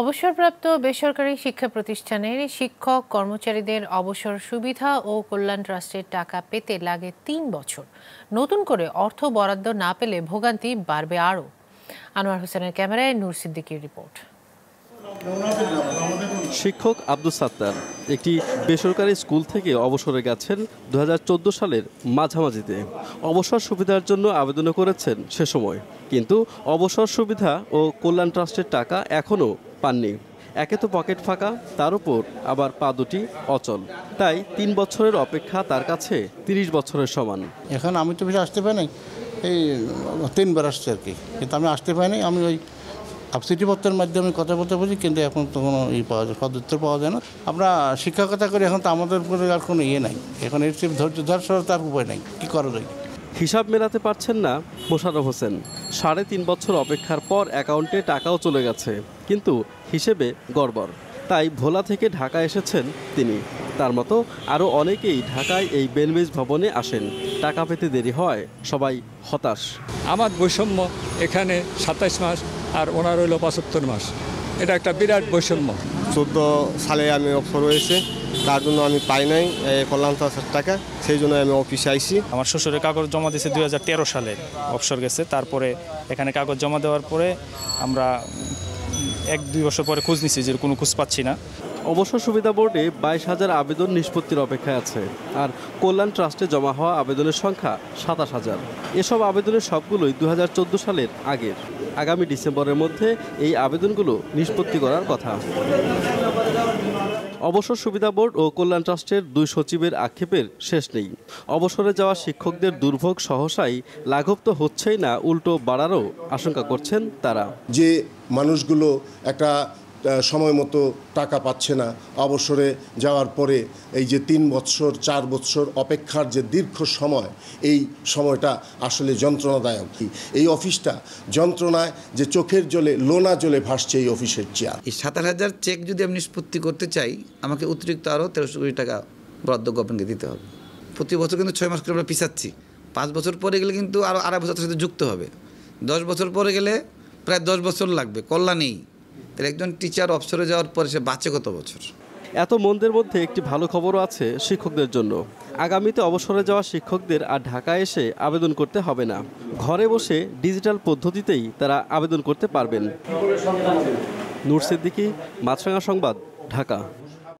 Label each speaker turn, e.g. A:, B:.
A: অবসরপ্রাপ্ত বেসরকারি শিক্ষা প্রতিষ্ঠানের শিক্ষক কর্মচারীদের অবসর সুবিধা ও কল্যাণ ট্রাস্টের টাকা পেতে লাগে তিন বছর নতুন করে অর্থ বরাদ্দ না পেলে ভোগান্তি বাড়বে আরও আনোয়ার হোসেনের ক্যামেরায় নূর সিদ্দিকীর রিপোর্ট
B: শিক্ষক আব্দুল সাত্তার একটি বেসরকারি স্কুল থেকে অবসরে গেছেন দু সালের মাঝামাঝিতে অবসর সুবিধার জন্য আবেদনও করেছেন সে সময় কিন্তু অবসর সুবিধা ও কল্যাণ ট্রাস্টের টাকা এখনও পাননি একে তো পকেট ফাঁকা তার উপর আবার পা দুটি অচল তাই তিন বছরের অপেক্ষা তার কাছে তিরিশ বছরের সমান
A: এখন আমি তো বেশি আসতে পারি এই তিনবার আসছি আর কি কিন্তু আমি আসতে পারিনি আমি ওই পত্রের মাধ্যমে কথা বলতে পারি কিন্তু এখন তো কোনো ই পাওয়া যায় সদুত্তর পাওয়া যায় না আমরা শিক্ষকতা করি এখন তো আমাদের
B: উপরে আর কোনো ইয়ে নাই এখন এর চেয়ে ধৈর্য ধর্ষণ তার উপায় নাই কী করা যায় হিসাব মেলাতে পারছেন না মোশারফ হোসেন সাড়ে তিন বছর অপেক্ষার পর অ্যাকাউন্টে টাকাও চলে গেছে কিন্তু হিসেবে গড়বড় তাই ভোলা থেকে ঢাকা এসেছেন তিনি তার মতো আরও অনেকেই ঢাকায় এই বেলমেজ ভবনে আসেন টাকা পেতে দেরি হয় সবাই হতাশ আমার বৈষম্য এখানে সাতাশ মাস আর ওনার হইল পঁচাত্তর মাস এটা একটা বিরাট বৈষম্য চোদ্দ সালে আমি অবসর হয়েছে তার জন্য আমি পাই নাই কল্যাণ হাজার টাকা সেই জন্য আমি অফিসে আইসি আমার শ্বশুরের কাগজ জমা দিয়েছে দুই সালে অবসর গেছে তারপরে এখানে কাগজ জমা দেওয়ার পরে আমরা এক দুই বছর পরে খোঁজ নিছি যে কোনো খোঁজ পাচ্ছি না অবসর সুবিধা বোর্ডে বাইশ হাজার আবেদন নিষ্পত্তির অপেক্ষায় আছে আর কল্যাণ ট্রাস্টে জমা হওয়া আবেদনের সংখ্যা সাতাশ হাজার এসব আবেদনের সবগুলোই দু সালের আগের আগামী ডিসেম্বরের মধ্যে এই আবেদনগুলো নিষ্পত্তি করার কথা অবসর সুবিধা বোর্ড ও কল্যাণ ট্রাস্টের দুই সচিবের আক্ষেপের শেষ নেই অবসরে যাওয়া শিক্ষকদের দুর্ভোগ সহসাই লাঘব তো হচ্ছেই না উল্টো বাড়ারও আশঙ্কা করছেন তারা
C: যে মানুষগুলো একটা সময় মতো টাকা পাচ্ছে না অবসরে যাওয়ার পরে এই যে তিন বৎসর চার বৎসর অপেক্ষার যে দীর্ঘ সময় এই সময়টা আসলে যন্ত্রণাদায়ক এই অফিসটা যন্ত্রণায় যে চোখের জলে লোনা জলে ভাসছে এই
D: অফিসের চেয়ার এই সাতাশ হাজার চেক যদি আমি নিষ্পত্তি করতে চাই আমাকে অতিরিক্ত আরও তেরোশো কোটি টাকা বরাদ্দ গভর্নমেন্টকে দিতে হবে প্রতি বছর কিন্তু ছয় মাস করে আমরা পিছাচ্ছি পাঁচ বছর পরে গেলে কিন্তু আরও আড়াই বছরের সাথে যুক্ত হবে দশ বছর পরে গেলে প্রায় দশ বছর লাগবে কল্যাণেই তাহলে একজন টিচার অবসরে যাওয়ার পরে সে বাঁচে কত বছর এত মন্দের মধ্যে একটি ভালো খবরও
B: আছে শিক্ষকদের জন্য আগামীতে অবসরে যাওয়া শিক্ষকদের আর ঢাকায় এসে আবেদন করতে হবে না ঘরে বসে ডিজিটাল পদ্ধতিতেই তারা আবেদন করতে পারবেন নুরসিদ্দিকি সিদ্দিকি মাছরাঙা সংবাদ ঢাকা